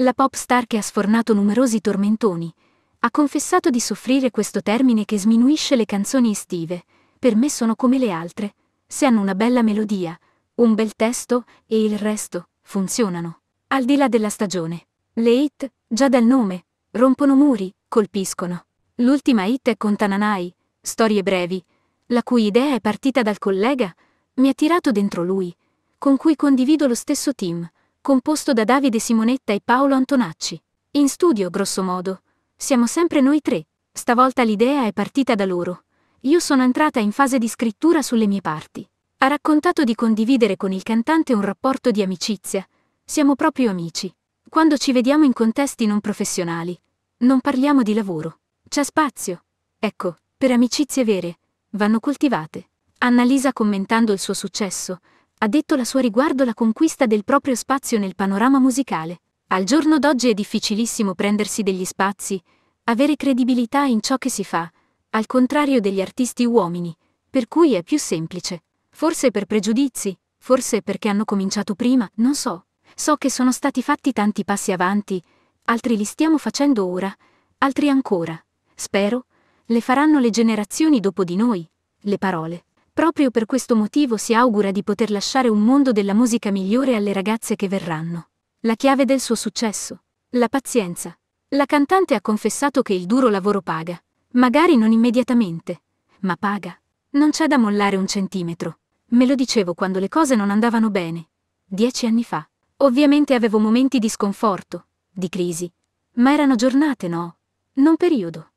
La pop star che ha sfornato numerosi tormentoni ha confessato di soffrire questo termine che sminuisce le canzoni estive. Per me sono come le altre. Se hanno una bella melodia, un bel testo e il resto, funzionano. Al di là della stagione. Le hit, già dal nome, rompono muri, colpiscono. L'ultima hit è con Tananai, Storie brevi, la cui idea è partita dal collega, mi ha tirato dentro lui, con cui condivido lo stesso team composto da Davide Simonetta e Paolo Antonacci. In studio, grosso modo. Siamo sempre noi tre. Stavolta l'idea è partita da loro. Io sono entrata in fase di scrittura sulle mie parti. Ha raccontato di condividere con il cantante un rapporto di amicizia. Siamo proprio amici. Quando ci vediamo in contesti non professionali, non parliamo di lavoro. C'è spazio. Ecco, per amicizie vere, vanno coltivate. Annalisa commentando il suo successo, ha detto la sua riguardo la conquista del proprio spazio nel panorama musicale. Al giorno d'oggi è difficilissimo prendersi degli spazi, avere credibilità in ciò che si fa, al contrario degli artisti uomini, per cui è più semplice. Forse per pregiudizi, forse perché hanno cominciato prima, non so. So che sono stati fatti tanti passi avanti, altri li stiamo facendo ora, altri ancora. Spero, le faranno le generazioni dopo di noi, le parole. Proprio per questo motivo si augura di poter lasciare un mondo della musica migliore alle ragazze che verranno. La chiave del suo successo. La pazienza. La cantante ha confessato che il duro lavoro paga. Magari non immediatamente, ma paga. Non c'è da mollare un centimetro. Me lo dicevo quando le cose non andavano bene. Dieci anni fa. Ovviamente avevo momenti di sconforto, di crisi. Ma erano giornate, no? Non periodo.